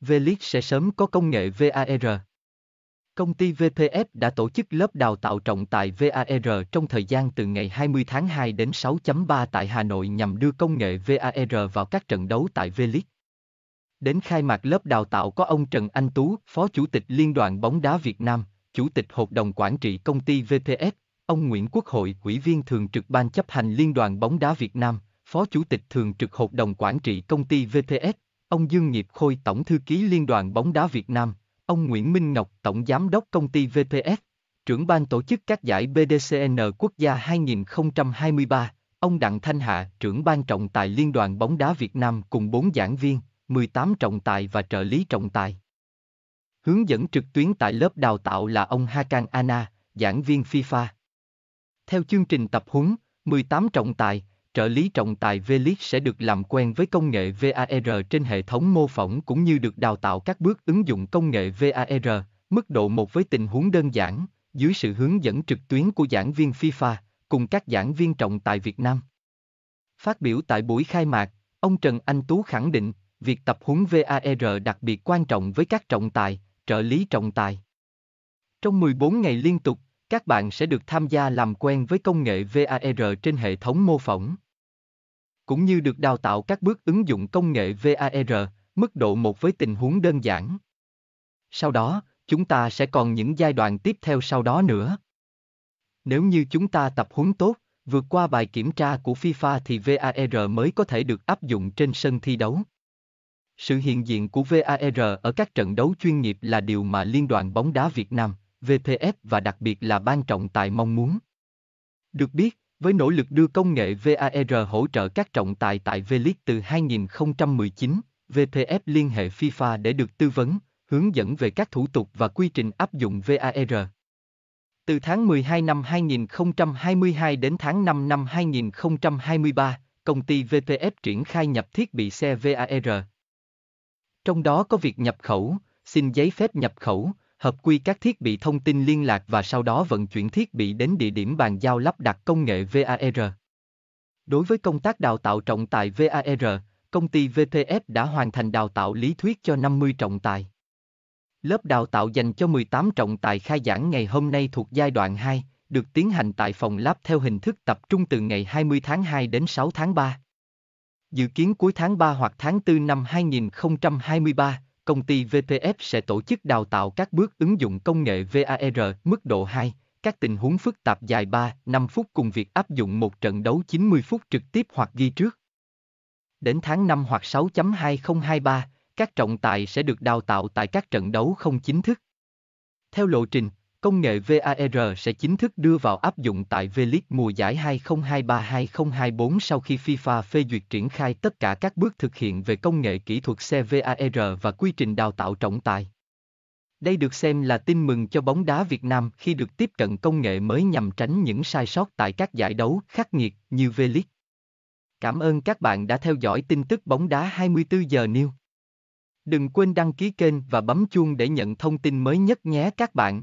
Velix sẽ sớm có công nghệ VAR. Công ty VPF đã tổ chức lớp đào tạo trọng tài VAR trong thời gian từ ngày 20 tháng 2 đến 6.3 tại Hà Nội nhằm đưa công nghệ VAR vào các trận đấu tại V-League. Đến khai mạc lớp đào tạo có ông Trần Anh Tú, Phó Chủ tịch Liên đoàn bóng đá Việt Nam, Chủ tịch Hội đồng Quản trị Công ty VPF, ông Nguyễn Quốc Hội, Ủy viên Thường trực Ban chấp hành Liên đoàn bóng đá Việt Nam, Phó Chủ tịch Thường trực Hội đồng Quản trị Công ty VPF, ông Dương Nghiệp Khôi Tổng Thư ký Liên đoàn bóng đá Việt Nam, ông Nguyễn Minh Ngọc Tổng Giám đốc Công ty VPS, trưởng ban tổ chức các giải BDCN Quốc gia 2023, ông Đặng Thanh Hạ trưởng ban trọng tài Liên đoàn bóng đá Việt Nam cùng 4 giảng viên, 18 trọng tài và trợ lý trọng tài. Hướng dẫn trực tuyến tại lớp đào tạo là ông Hakan Ana, giảng viên FIFA. Theo chương trình tập huấn, 18 trọng tài, trợ lý trọng tài v sẽ được làm quen với công nghệ VAR trên hệ thống mô phỏng cũng như được đào tạo các bước ứng dụng công nghệ VAR, mức độ 1 với tình huống đơn giản, dưới sự hướng dẫn trực tuyến của giảng viên FIFA, cùng các giảng viên trọng tài Việt Nam. Phát biểu tại buổi khai mạc, ông Trần Anh Tú khẳng định, việc tập huấn VAR đặc biệt quan trọng với các trọng tài, trợ lý trọng tài. Trong 14 ngày liên tục, các bạn sẽ được tham gia làm quen với công nghệ VAR trên hệ thống mô phỏng cũng như được đào tạo các bước ứng dụng công nghệ VAR, mức độ một với tình huống đơn giản. Sau đó, chúng ta sẽ còn những giai đoạn tiếp theo sau đó nữa. Nếu như chúng ta tập huấn tốt, vượt qua bài kiểm tra của FIFA thì VAR mới có thể được áp dụng trên sân thi đấu. Sự hiện diện của VAR ở các trận đấu chuyên nghiệp là điều mà Liên đoàn bóng đá Việt Nam, VPF và đặc biệt là ban trọng tài mong muốn. Được biết, với nỗ lực đưa công nghệ VAR hỗ trợ các trọng tài tại V-League từ 2019, VPF liên hệ FIFA để được tư vấn, hướng dẫn về các thủ tục và quy trình áp dụng VAR. Từ tháng 12 năm 2022 đến tháng 5 năm 2023, công ty VPF triển khai nhập thiết bị xe VAR. Trong đó có việc nhập khẩu, xin giấy phép nhập khẩu, hợp quy các thiết bị thông tin liên lạc và sau đó vận chuyển thiết bị đến địa điểm bàn giao lắp đặt công nghệ VAR. Đối với công tác đào tạo trọng tài VAR, công ty VTF đã hoàn thành đào tạo lý thuyết cho 50 trọng tài. Lớp đào tạo dành cho 18 trọng tài khai giảng ngày hôm nay thuộc giai đoạn 2, được tiến hành tại phòng lab theo hình thức tập trung từ ngày 20 tháng 2 đến 6 tháng 3. Dự kiến cuối tháng 3 hoặc tháng 4 năm 2023, công ty VTF sẽ tổ chức đào tạo các bước ứng dụng công nghệ VAR mức độ 2, các tình huống phức tạp dài 3-5 phút cùng việc áp dụng một trận đấu 90 phút trực tiếp hoặc ghi trước. Đến tháng 5 hoặc 6.2023, các trọng tài sẽ được đào tạo tại các trận đấu không chính thức. Theo lộ trình, Công nghệ VAR sẽ chính thức đưa vào áp dụng tại V-League mùa giải 2023-2024 sau khi FIFA phê duyệt triển khai tất cả các bước thực hiện về công nghệ kỹ thuật xe VAR và quy trình đào tạo trọng tài. Đây được xem là tin mừng cho bóng đá Việt Nam khi được tiếp cận công nghệ mới nhằm tránh những sai sót tại các giải đấu khắc nghiệt như V-League. Cảm ơn các bạn đã theo dõi tin tức bóng đá 24 giờ New. Đừng quên đăng ký kênh và bấm chuông để nhận thông tin mới nhất nhé các bạn.